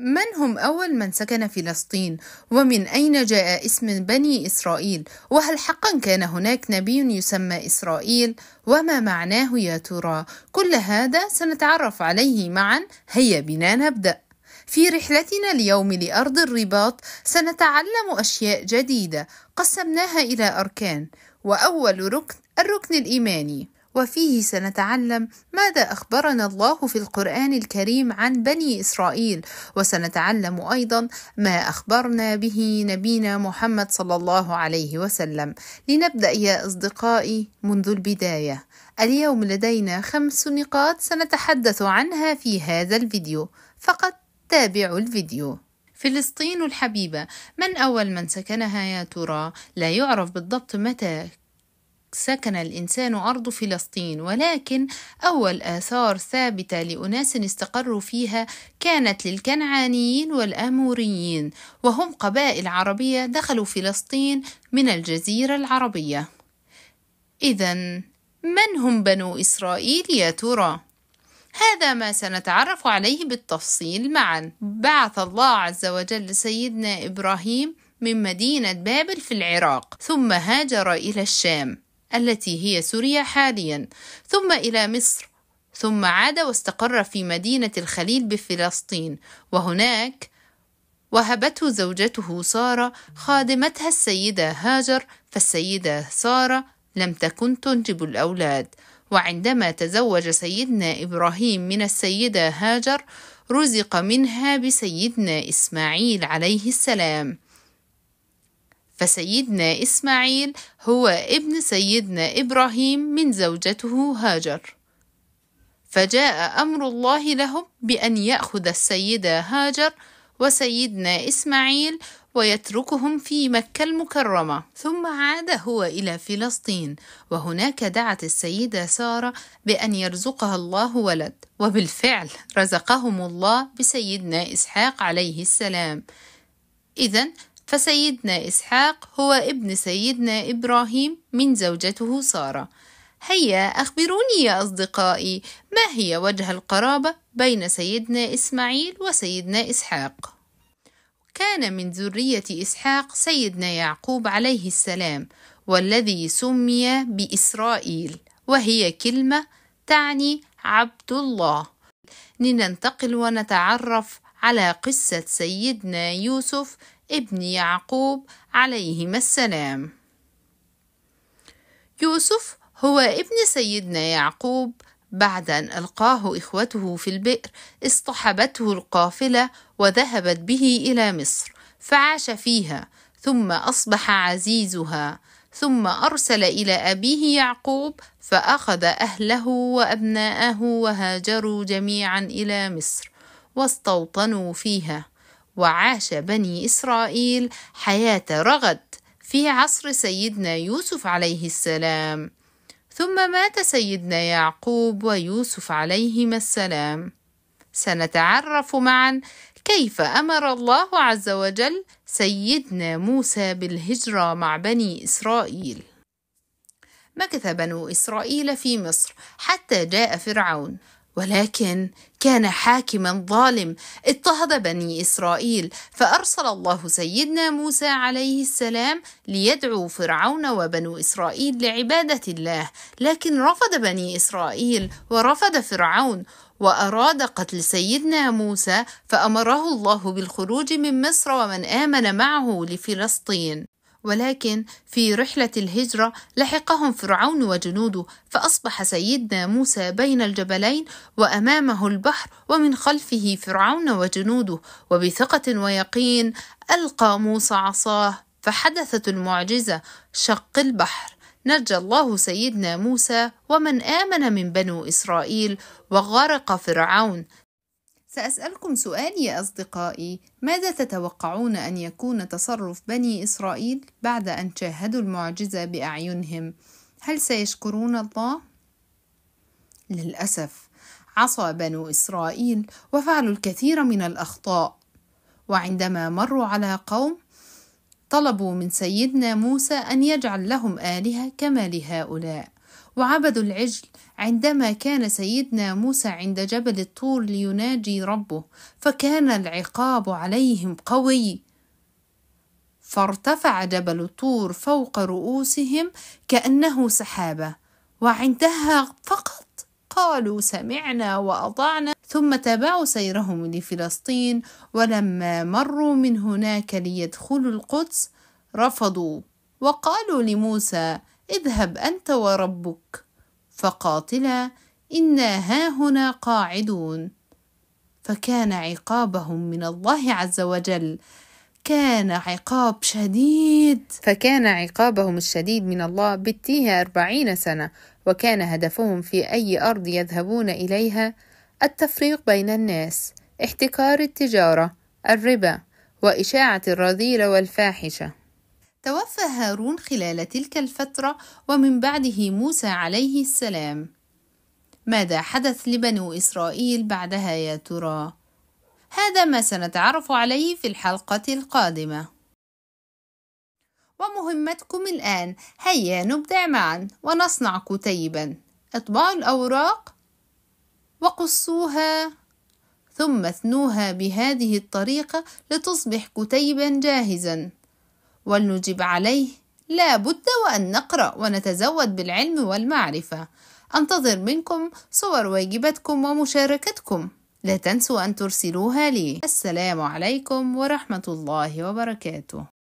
من هم أول من سكن فلسطين؟ ومن أين جاء اسم بني إسرائيل؟ وهل حقا كان هناك نبي يسمى إسرائيل؟ وما معناه يا ترى؟ كل هذا سنتعرف عليه معا هيا بنا نبدأ. في رحلتنا اليوم لأرض الرباط سنتعلم أشياء جديدة قسمناها إلى أركان وأول ركن الركن الإيماني وفيه سنتعلم ماذا أخبرنا الله في القرآن الكريم عن بني إسرائيل وسنتعلم أيضا ما أخبرنا به نبينا محمد صلى الله عليه وسلم لنبدأ يا أصدقائي منذ البداية اليوم لدينا خمس نقاط سنتحدث عنها في هذا الفيديو فقط تابعوا الفيديو فلسطين الحبيبة من أول من سكنها يا ترى؟ لا يعرف بالضبط متى سكن الإنسان أرض فلسطين ولكن أول آثار ثابتة لأناس استقروا فيها كانت للكنعانيين والآموريين وهم قبائل عربية دخلوا فلسطين من الجزيرة العربية إذا من هم بنو إسرائيل يا ترى؟ هذا ما سنتعرف عليه بالتفصيل معا بعث الله عز وجل سيدنا إبراهيم من مدينة بابل في العراق ثم هاجر إلى الشام التي هي سوريا حاليا ثم إلى مصر ثم عاد واستقر في مدينة الخليل بفلسطين وهناك وهبته زوجته سارة خادمتها السيدة هاجر فالسيدة سارة لم تكن تنجب الأولاد وعندما تزوج سيدنا إبراهيم من السيدة هاجر رزق منها بسيدنا إسماعيل عليه السلام فسيدنا إسماعيل هو ابن سيدنا إبراهيم من زوجته هاجر فجاء أمر الله لهم بأن يأخذ السيدة هاجر وسيدنا إسماعيل ويتركهم في مكة المكرمة ثم عاد هو إلى فلسطين وهناك دعت السيدة سارة بأن يرزقها الله ولد وبالفعل رزقهم الله بسيدنا إسحاق عليه السلام إذا فسيدنا إسحاق هو ابن سيدنا إبراهيم من زوجته سارة هيا أخبروني يا أصدقائي ما هي وجه القرابة بين سيدنا إسماعيل وسيدنا إسحاق كان من ذرية إسحاق سيدنا يعقوب عليه السلام والذي سمي بإسرائيل وهي كلمة تعني عبد الله لننتقل ونتعرف على قصة سيدنا يوسف ابن يعقوب عليهما السلام يوسف هو ابن سيدنا يعقوب بعد أن ألقاه إخوته في البئر اصطحبته القافلة وذهبت به إلى مصر فعاش فيها ثم أصبح عزيزها ثم أرسل إلى أبيه يعقوب فأخذ أهله وأبناءه وهاجروا جميعا إلى مصر واستوطنوا فيها وعاش بني إسرائيل حياة رغد في عصر سيدنا يوسف عليه السلام ثم مات سيدنا يعقوب ويوسف عليهما السلام سنتعرف معا كيف امر الله عز وجل سيدنا موسى بالهجره مع بني اسرائيل مكث بنو اسرائيل في مصر حتى جاء فرعون ولكن كان حاكما ظالم اضطهد بني اسرائيل فارسل الله سيدنا موسى عليه السلام ليدعو فرعون وبنو اسرائيل لعباده الله لكن رفض بني اسرائيل ورفض فرعون واراد قتل سيدنا موسى فامره الله بالخروج من مصر ومن امن معه لفلسطين ولكن في رحلة الهجرة لحقهم فرعون وجنوده فأصبح سيدنا موسى بين الجبلين وأمامه البحر ومن خلفه فرعون وجنوده وبثقة ويقين ألقى موسى عصاه فحدثت المعجزة شق البحر نجى الله سيدنا موسى ومن آمن من بنو إسرائيل وغرق فرعون سأسألكم سؤال يا أصدقائي ماذا تتوقعون أن يكون تصرف بني إسرائيل بعد أن شاهدوا المعجزة بأعينهم هل سيشكرون الله؟ للأسف عصى بنو إسرائيل وفعلوا الكثير من الأخطاء وعندما مروا على قوم طلبوا من سيدنا موسى أن يجعل لهم آلهة كما لهؤلاء وعبدوا العجل عندما كان سيدنا موسى عند جبل الطور ليناجي ربه فكان العقاب عليهم قوي فارتفع جبل الطور فوق رؤوسهم كانه سحابه وعندها فقط قالوا سمعنا واطعنا ثم تابعوا سيرهم لفلسطين ولما مروا من هناك ليدخلوا القدس رفضوا وقالوا لموسى اذهب أنت وربك فقاتلا إنا هاهنا قاعدون فكان عقابهم من الله عز وجل كان عقاب شديد فكان عقابهم الشديد من الله بالتيه أربعين سنة وكان هدفهم في أي أرض يذهبون إليها التفريق بين الناس احتكار التجارة الربا وإشاعة الرذيلة والفاحشة توفى هارون خلال تلك الفترة ومن بعده موسى عليه السلام ماذا حدث لبنو إسرائيل بعدها يا ترى؟ هذا ما سنتعرف عليه في الحلقة القادمة ومهمتكم الآن هيا نبدع معا ونصنع كتيبا اطبعوا الأوراق وقصوها ثم اثنوها بهذه الطريقة لتصبح كتيبا جاهزا ولنجب عليه لا بد وأن نقرأ ونتزود بالعلم والمعرفة أنتظر منكم صور واجباتكم ومشاركتكم لا تنسوا أن ترسلوها لي السلام عليكم ورحمة الله وبركاته